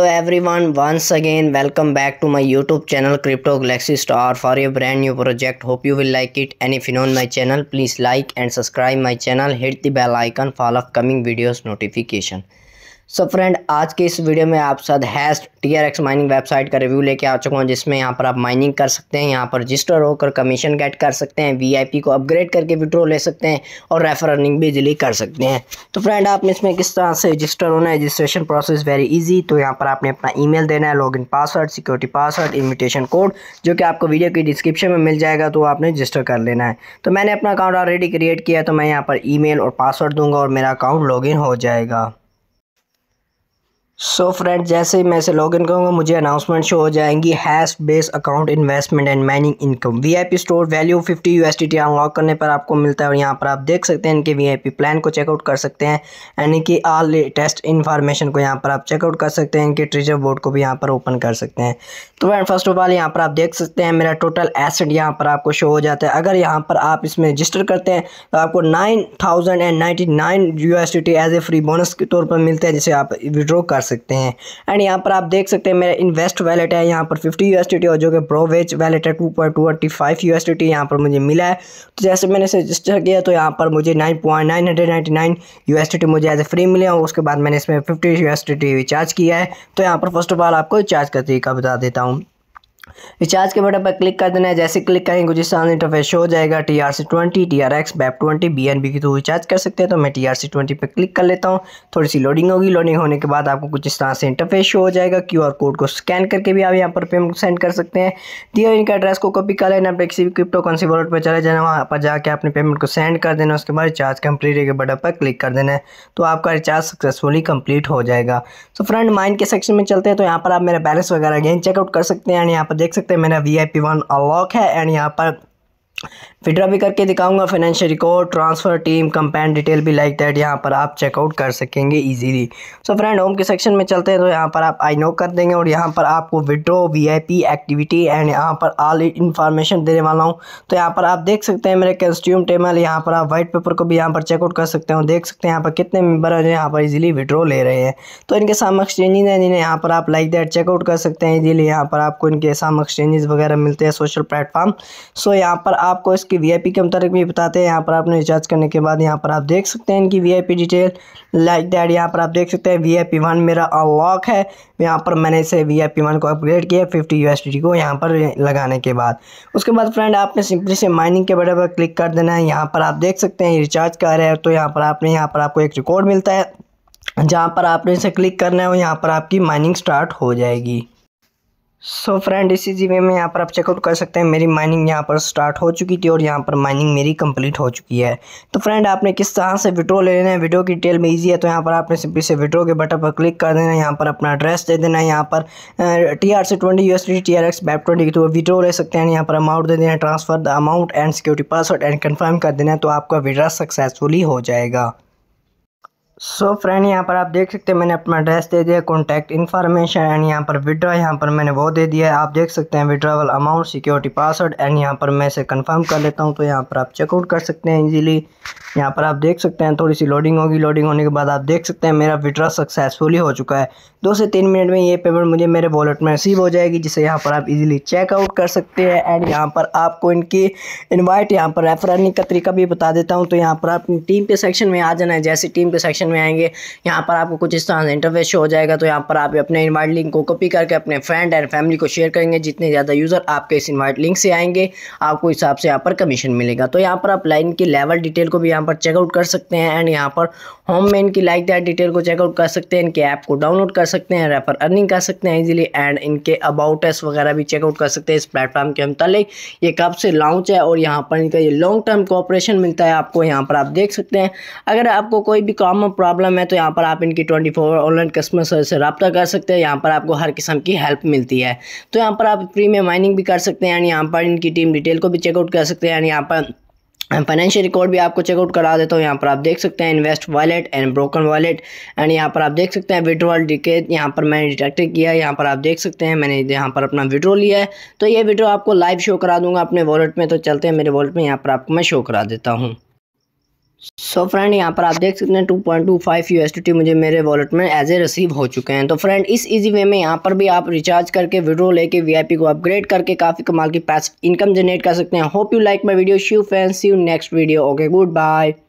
Hello everyone once again welcome back to my youtube channel crypto galaxy star for a brand new project hope you will like it and if you know my channel please like and subscribe my channel hit the bell icon for upcoming videos notification so so friend आज के इस video में आप साथ हैस्ट T R X mining website का review लेके आ चुका हूँ जिसमें यहाँ पर आप माइनिंग कर सकते हैं यहाँ पर रजिस्टर होकर कमीशन गेट कर सकते हैं वीआईपी को अपग्रेड करके विड्रो ले सकते हैं और रेफर अर्निंग भी इजिली कर सकते हैं तो फ्रेंड आपने इसमें किस तरह से रजिस्टर होना है रजिस्ट्रेशन प्रोसेस वेरी ईजी तो यहाँ पर आपने अपना ई देना है log password security password invitation code जो कि आपको वीडियो की डिस्क्रिप्शन में मिल जाएगा तो आपने रजिस्टर कर लेना है तो मैंने अपना अकाउंट ऑलरेडी क्रिएट किया तो मैं यहाँ पर ई और पासवर्ड दूँगा और मेरा अकाउंट लॉग हो जाएगा सो फ्रेंड जैसे ही मैं इसे लॉग इन करूँगा मुझे अनाउंसमेंट शो हो जाएंगी hash base account investment and mining income VIP store value 50 USDT unlock करने पर आपको मिलता है और यहाँ पर आप देख सकते हैं इनके वीआईपी प्लान को चेकआउट कर सकते हैं यानी कि आल लेटेस्ट इन्फॉर्मेशन को यहाँ पर आप चेकआउट कर सकते हैं इनके ट्रेजर बोर्ड को भी यहाँ पर ओपन कर सकते हैं तो फ्रेंड फर्स्ट ऑफ ऑल यहाँ पर आप देख सकते हैं मेरा टोटल एसेट यहाँ पर आपको शो हो जाता है अगर यहाँ पर आप इसमें रजिस्टर करते हैं तो आपको nine thousand and ninety nine as a free bonus के तौर पर मिलता है जिसे आप विड्रॉ कर सकते हैं एंड यहाँ पर आप देख सकते हैं मेरा इन्वेस्ट वैलेट है यहाँ पर फिफ्टी यू और जो कि प्रोवेज वैलेट है two point twenty five U S यहाँ पर मुझे मिला है तो जैसे मैंने इसे रजिस्टर किया तो यहाँ पर मुझे nine point nine hundred ninety nine U S मुझे एज ए फ्री मिले और उसके बाद मैंने इसमें फिफ्टी यू एस रिचार्ज किया है तो यहाँ पर फर्स्ट ऑफ ऑल आपको रिचार्ज का तरीका बता देता हूँ रिचार्ज के बटन पर क्लिक कर देना है जैसे क्लिक करेंगे कुछ सामने इंटरफेस हो जाएगा T R C twenty T R X BEP twenty B N B के थ्रू रिचार्ज कर सकते हैं तो मैं टी आर सी ट्वेंटी पर क्लिक कर लेता हूँ थोड़ी सी लोडिंग होगी लोडिंग होने के बाद आपको कुछ इस तरह से इंटरफेस शो हो जाएगा क्यू आर कोड को स्कैन करके भी आप यहाँ पर पेमेंट सेंड कर सकते हैं दिए इनका एड्रेस को कॉपी कर लेना पे किसी भी क्रिप्टो सी वॉलेट पर चले जाना वहाँ पर जाकर अपने पेमेंट को सेंड कर देना उसके बाद रिचार्ज कंप्लीट के बटन पर क्लिक कर देना है तो आपका रिचार्ज सक्सेसफुली कंप्लीट हो जाएगा सो फ्रेंड माइंड के सेक्शन में चलते हैं तो यहाँ पर आप मेरा बैलेंस वगैरह गेन चेकआउट कर सकते हैं एंड यहाँ पर पर देख सकते हैं मैंने V I P one unlock है एंड यहाँ पर विड्रा भी करके दिखाऊंगा financial record transfer team campaign detail भी लाइक दैट यहाँ पर आप चेकआउट कर सकेंगे इजीली सो फ्रेंड होम के सेक्शन में चलते हैं तो यहाँ पर आप आई नो कर देंगे और यहाँ पर आपको विड्रो वीआईपी एक्टिविटी एंड यहाँ पर ऑल इन्फॉर्मेशन देने वाला हूँ तो यहाँ पर आप देख सकते हैं मेरे कंस्ट्यूम टेबल यहाँ पर आप वाइट पेपर को भी यहाँ पर चेकआउट कर सकते हो देख सकते हैं यहाँ पर कितने मेम्बर हैं यहाँ पर ईजिली विड्रो ले रहे हैं तो इनके साम एक्सचेंजेज हैं जिन्हें यहाँ पर आप लाइक दैट चेकआउट कर सकते हैं इजिली यहाँ पर आपको इनके साम एक्सचेंजेस वगैरह मिलते हैं सोशल प्लेटफॉर्म सो यहाँ पर आप आपको इसकी वीआईपी के मुताबिक भी बताते हैं यहाँ पर आपने रिचार्ज करने के बाद यहाँ पर आप देख सकते हैं इनकी वीआईपी डिटेल लाइक दैट यहाँ पर आप देख सकते हैं वीआईपी वन मेरा अनलॉक है यहाँ पर मैंने इसे वीआईपी वन को अपग्रेड किया फिफ्टी डी को यहाँ पर लगाने के बाद उसके बाद फ्रेंड आपने सिंपली से माइनिंग के बटन पर क्लिक कर देना है यहाँ पर आप देख सकते हैं रिचार्ज कर रहे हैं तो यहाँ पर आपने यहाँ पर आपको एक रिकॉर्ड मिलता है जहाँ पर आपने इसे क्लिक करना है और यहाँ पर आपकी माइनिंग स्टार्ट हो जाएगी सो फ्रेंड इसी जीवे में यहाँ पर आप चेकआउट कर सकते हैं मेरी माइनिंग यहाँ पर स्टार्ट हो चुकी थी और यहाँ पर माइनिंग मेरी कंप्लीट हो चुकी है तो फ्रेंड आपने किस तरह से विड्रो ले लेना है वीडियो की डिटेल में ईजी है तो यहाँ पर आपने सिंपली से विड्रो के बटन पर क्लिक कर देना है यहाँ पर अपना एड्रेस दे देना है यहाँ पर T R C twenty U S T T R X BEP twenty तो विड्रो ले सकते हैं यहाँ पर अमाउंट दे देना है transfer the amount and security password and confirm कर देना है तो आपका विड्रा सक्सेसफुली हो जाएगा सो फ्रेंड यहाँ पर आप देख सकते हैं मैंने अपना एड्रेस दे दिया कॉन्टैक्ट इन्फॉर्मेशन एंड यहाँ पर विड्रा यहाँ पर मैंने वो दे दिया है आप देख सकते हैं withdrawal amount security password and यहाँ पर मैं इसे कंफर्म कर लेता हूँ तो यहाँ पर आप चेकआउट कर सकते हैं इजीली यहाँ पर आप देख सकते हैं थोड़ी सी लोडिंग होगी लोडिंग होने के बाद आप देख सकते हैं मेरा विड्रा सक्सेसफुली हो चुका है दो से तीन मिनट में ये पेमेंट मुझे मेरे वॉलेट में रिसीव हो जाएगी जिसे यहाँ पर आप इजीली चेकआउट कर सकते हैं एंड यहाँ पर आपको इनकी इन्वाइट यहाँ पर रेफर का तरीका भी बता देता हूँ तो यहाँ पर आप टीम के सेक्शन में आ जाना है जैसे टीम के सेक्शन सेक्शन में आएंगे यहाँ पर आपको कुछ इस तरह से इंटरफेस शो हो जाएगा तो यहाँ पर आप अपने इन्वाइट लिंक को कॉपी करके अपने फ्रेंड एंड फैमिली को शेयर करेंगे जितने ज़्यादा यूज़र आपके इस इन्वाइट लिंक से आएंगे आपको हिसाब से यहाँ पर कमीशन मिलेगा तो यहाँ पर आप लाइन की लेवल डिटेल को भी यहाँ पर चेकआउट कर सकते हैं एंड यहाँ पर होम में इनकी लाइक दैट डिटेल को चेकआउट कर सकते हैं इनके ऐप को डाउनलोड कर सकते हैं रेफर अर्निंग कर सकते हैं इजीली एंड इनके अबाउट एस वगैरह भी चेकआउट कर सकते हैं इस प्लेटफॉर्म के मुतालिक ये कब से लॉन्च है और यहाँ पर इनका ये लॉन्ग टर्म कॉपरेशन मिलता है आपको यहाँ पर आप देख सकते हैं अगर आपको कोई भी कॉमन प्रॉब्लम है तो यहाँ पर आप इनकी twenty four online customer service से रबा कर सकते हैं यहाँ पर आपको हर किस्म की हेल्प मिलती है तो यहाँ पर आप फ्री में माइनिंग भी कर सकते हैं यानी यहाँ पर इनकी टीम डिटेल को भी चेकआउट कर सकते हैं यानी यहाँ पर फाइनेंशियल रिकॉर्ड भी आपको चेकआउट करा देता हूँ यहाँ पर आप देख सकते हैं invest wallet and broken wallet and यहाँ पर आप देख सकते हैं विड्रॉल डिकेट यहाँ पर मैंने डिटेक्ट किया है यहाँ पर आप देख सकते हैं मैंने यहाँ पर अपना विड्रॉ लिया है तो ये विड्रॉ आपको लाइव शो करा दूंगा अपने वॉलेट में तो चलते हैं मेरे वॉलेट में यहाँ पर आपको मैं शो करा देता हूँ सो so फ्रेंड यहाँ पर आप देख सकते हैं two point two five U S T मुझे मेरे वॉलेट में एज ए रिसीव हो चुके हैं तो फ्रेंड इस इजी वे में यहाँ पर भी आप रिचार्ज करके विड्रो लेके वीआईपी को अपग्रेड करके काफ़ी कमाल की पैस इनकम जनरेट कर सकते हैं hope you like my video शिव fans you next video okay good bye